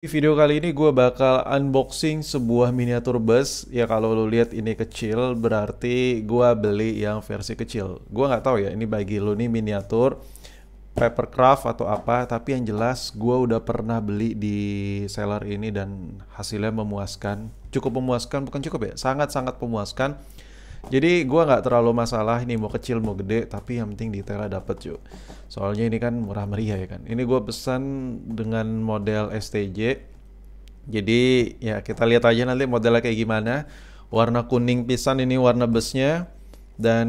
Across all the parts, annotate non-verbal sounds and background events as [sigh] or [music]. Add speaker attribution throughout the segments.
Speaker 1: Di video kali ini gue bakal unboxing sebuah miniatur bus. Ya kalau lo lihat ini kecil berarti gue beli yang versi kecil. Gue nggak tahu ya ini bagi lo nih miniatur papercraft atau apa. Tapi yang jelas gue udah pernah beli di seller ini dan hasilnya memuaskan. Cukup memuaskan bukan cukup ya sangat-sangat memuaskan. Jadi gue nggak terlalu masalah ini mau kecil mau gede tapi yang penting detailnya dapet cu. Soalnya ini kan murah meriah ya kan. Ini gue pesan dengan model STJ. Jadi ya kita lihat aja nanti modelnya kayak gimana. Warna kuning pisan ini warna busnya dan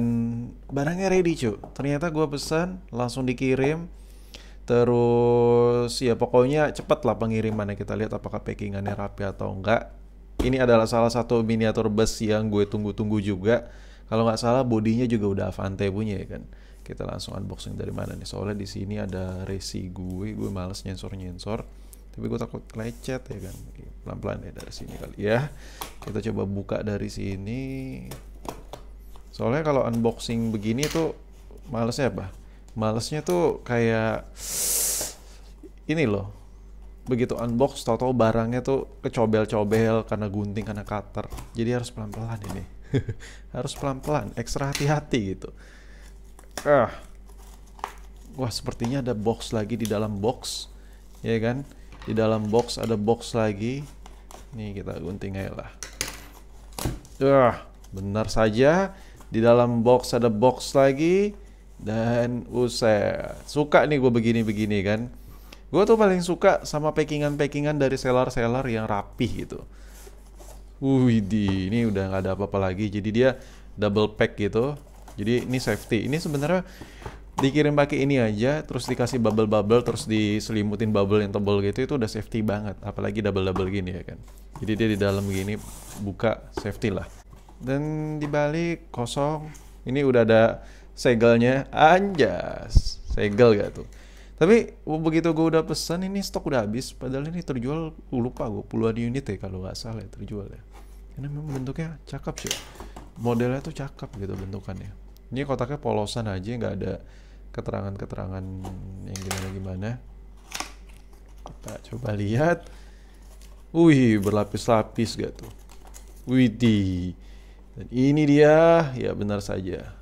Speaker 1: barangnya ready cu. Ternyata gue pesan langsung dikirim. Terus ya pokoknya cepet lah pengirimannya kita lihat apakah packingannya rapi atau enggak ini adalah salah satu miniatur bus yang gue tunggu-tunggu juga. Kalau nggak salah bodinya juga udah Avante punya ya kan. Kita langsung unboxing dari mana nih? Soalnya di sini ada resi gue, gue males nyensor-nyensor. Tapi gue takut lecet ya kan. Pelan-pelan ya dari sini kali ya. Kita coba buka dari sini. Soalnya kalau unboxing begini tuh malesnya apa? Malesnya tuh kayak ini loh begitu unbox total barangnya tuh kecobel-cobel karena gunting karena cutter jadi harus pelan-pelan ini [laughs] harus pelan-pelan ekstra hati-hati gitu ah wah sepertinya ada box lagi di dalam box ya kan di dalam box ada box lagi nih kita gunting aja lah ah benar saja di dalam box ada box lagi dan usai suka nih gue begini-begini kan Gue tuh paling suka sama packingan-packingan dari seller-seller yang rapih gitu. Wih, di ini udah nggak ada apa-apa lagi. Jadi dia double pack gitu. Jadi ini safety. Ini sebenarnya dikirim pakai ini aja, terus dikasih bubble-bubble, terus diselimutin bubble yang tebal gitu itu udah safety banget. Apalagi double-double gini ya kan. Jadi dia di dalam gini buka safety lah. Dan dibalik kosong. Ini udah ada segelnya. Anjas. Segel gak tuh? tapi begitu gue udah pesan ini stok udah habis padahal ini terjual lupa gue puluhan unit ya kalau nggak salah ya, terjual ya Ini memang bentuknya cakep sih modelnya tuh cakep gitu bentukannya ini kotaknya polosan aja nggak ada keterangan-keterangan yang gimana-gimana kita coba lihat wih berlapis-lapis gak tuh widih dan ini dia ya benar saja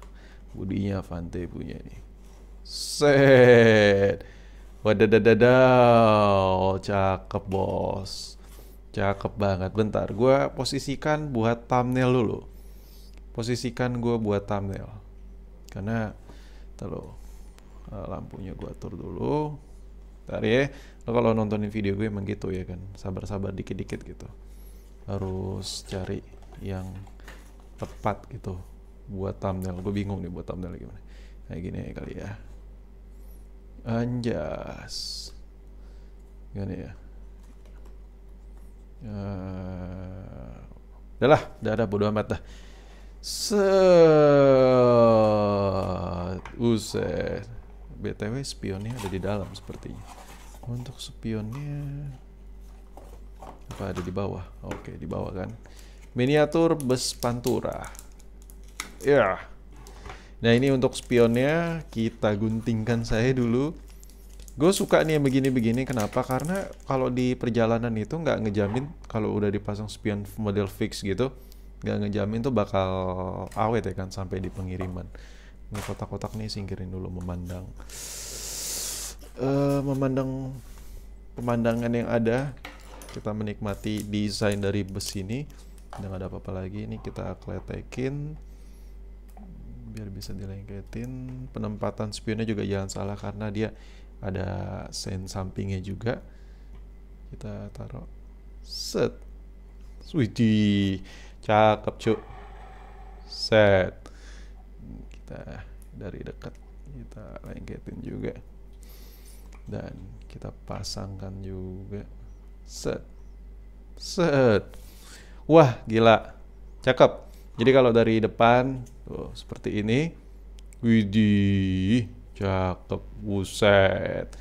Speaker 1: budinya Fante punya nih Set. Wadadadadaw. Cakep, bos. Cakep banget. Bentar, gue posisikan buat thumbnail dulu. Posisikan gue buat thumbnail. Karena, terlalu eh, lampunya gue atur dulu. Bentar ya. Lo kalau nontonin video gue emang gitu ya kan. Sabar-sabar dikit-dikit gitu. Harus cari yang tepat gitu buat thumbnail. Gue bingung nih buat thumbnail gimana. Kayak gini kali ya. Anjas. Gini ya. Uh, udah lah, udah ada bodo amat dah. Se Uset. BTW spionnya ada di dalam sepertinya. Untuk spionnya apa ada di bawah? Oke, di bawah kan. Miniatur bus pantura. Ya. Yeah. Nah ini untuk spionnya kita guntingkan saya dulu. Gue suka nih yang begini-begini. Kenapa? Karena kalau di perjalanan itu nggak ngejamin kalau udah dipasang spion model fix gitu, nggak ngejamin tuh bakal awet ya kan sampai di pengiriman. Ini kotak-kotak nih singkirin dulu memandang, uh, memandang pemandangan yang ada. Kita menikmati desain dari besi ini. Dan ada apa-apa lagi. Ini kita kletekin biar bisa dilengketin penempatan spionnya juga jangan salah karena dia ada sen sampingnya juga kita taruh set switch cakep cuk set kita dari dekat kita lengketin juga dan kita pasangkan juga set set wah gila cakep jadi kalau dari depan tuh seperti ini. Widih, cakep, buset.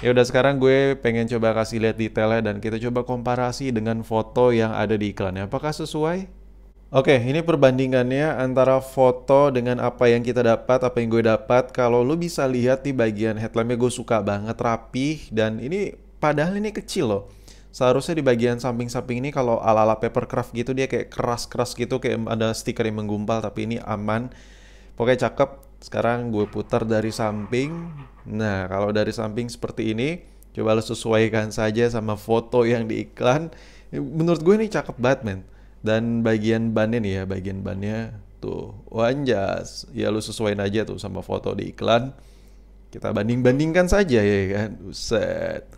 Speaker 1: Ya udah sekarang gue pengen coba kasih lihat detailnya dan kita coba komparasi dengan foto yang ada di iklannya. Apakah sesuai? Oke, ini perbandingannya antara foto dengan apa yang kita dapat, apa yang gue dapat. Kalau lo bisa lihat di bagian headlampnya gue suka banget rapih dan ini padahal ini kecil loh seharusnya di bagian samping-samping ini kalau ala-ala paper craft gitu dia kayak keras-keras gitu kayak ada stiker yang menggumpal tapi ini aman pokoknya cakep sekarang gue putar dari samping nah kalau dari samping seperti ini coba lo sesuaikan saja sama foto yang di iklan menurut gue ini cakep banget men dan bagian ban ini ya bagian bannya tuh wanjas ya lo sesuaiin aja tuh sama foto di iklan kita banding bandingkan saja ya kan uset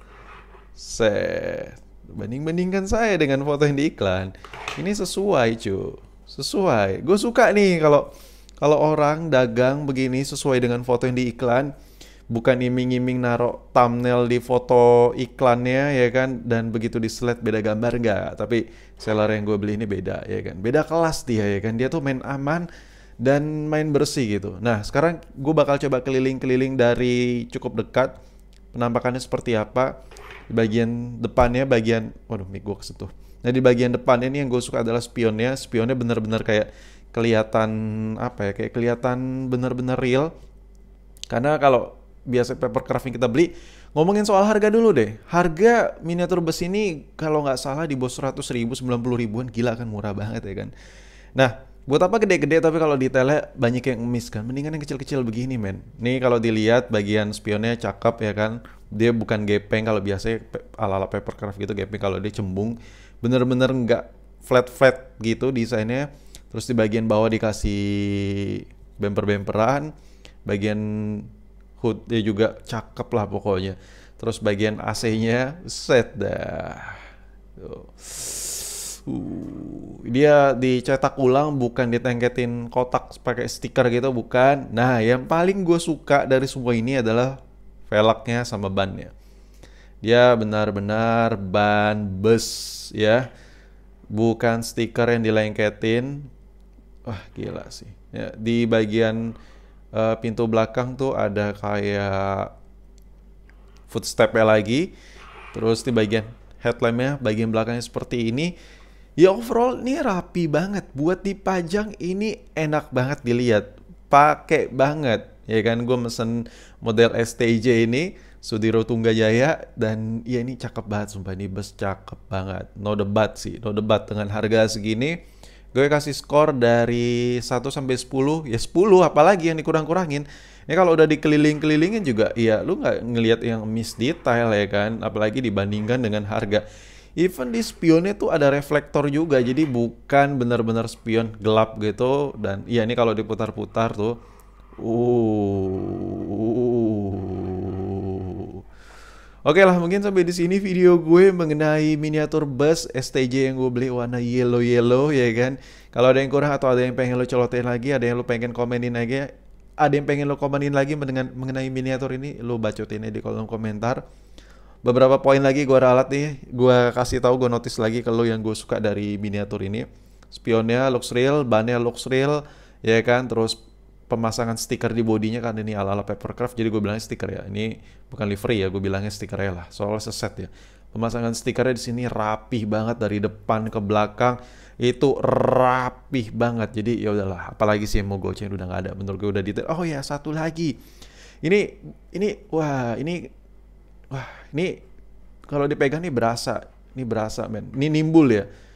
Speaker 1: Set. Banding-bandingkan saya dengan foto yang di iklan. Ini sesuai, cu. Sesuai. Gue suka nih kalau kalau orang dagang begini sesuai dengan foto yang di iklan, bukan iming-iming narok thumbnail di foto iklannya ya kan dan begitu di slide beda gambar gak tapi seller yang gue beli ini beda ya kan beda kelas dia ya kan dia tuh main aman dan main bersih gitu nah sekarang gue bakal coba keliling-keliling dari cukup dekat penampakannya seperti apa di bagian depannya bagian waduh mic gue kesentuh. Nah di bagian depannya ini yang gue suka adalah spionnya. Spionnya bener-bener kayak kelihatan apa ya kayak kelihatan bener-bener real. Karena kalau biasa paper crafting kita beli ngomongin soal harga dulu deh harga miniatur besi ini kalau nggak salah di bawah seratus ribu sembilan ribuan gila kan murah banget ya kan nah buat apa gede-gede tapi kalau detailnya banyak yang miss kan mendingan yang kecil-kecil begini men nih kalau dilihat bagian spionnya cakep ya kan dia bukan gepeng kalau biasanya ala-ala papercraft gitu gepeng kalau dia cembung bener-bener nggak flat-flat gitu desainnya terus di bagian bawah dikasih bemper-bemperan bagian hood dia juga cakep lah pokoknya terus bagian AC-nya set dah Tuh. Uh, dia dicetak ulang bukan ditengketin kotak pakai stiker gitu bukan. Nah, yang paling gue suka dari semua ini adalah velgnya sama bannya. Dia benar-benar ban bus ya. Bukan stiker yang dilengketin. Wah, gila sih. Ya, di bagian uh, pintu belakang tuh ada kayak footstepnya lagi. Terus di bagian headlampnya bagian belakangnya seperti ini Ya overall ini rapi banget buat dipajang ini enak banget dilihat. Pakai banget ya kan gue mesen model STJ ini Sudiro Tunggajaya dan ya ini cakep banget sumpah ini bus cakep banget. No debat sih, no debat dengan harga segini. Gue kasih skor dari 1 sampai 10, ya 10 apalagi yang dikurang-kurangin. Ini ya, kalau udah dikeliling-kelilingin juga, ya lu nggak ngelihat yang miss detail ya kan, apalagi dibandingkan dengan harga even di spionnya tuh ada reflektor juga jadi bukan benar-benar spion gelap gitu dan iya ini kalau diputar-putar tuh uh Oke lah mungkin sampai di sini video gue mengenai miniatur bus STJ yang gue beli warna yellow yellow ya kan. Kalau ada yang kurang atau ada yang pengen lo colotin lagi, ada yang lo pengen komenin lagi, ada yang pengen lo komenin lagi mengenai miniatur ini, lo bacotin aja di kolom komentar beberapa poin lagi gue ralat nih gue kasih tahu gue notice lagi kalau yang gue suka dari miniatur ini spionnya looks real bannya looks real ya kan terus pemasangan stiker di bodinya kan ini ala-ala papercraft jadi gue bilangnya stiker ya ini bukan livery ya gue bilangnya stiker ya lah soalnya seset ya pemasangan stikernya di sini rapih banget dari depan ke belakang itu rapih banget jadi ya udahlah apalagi sih mau gue udah nggak ada menurut gue udah detail oh ya satu lagi ini ini wah ini wah ini kalau dipegang nih berasa, ini berasa men, ini nimbul ya.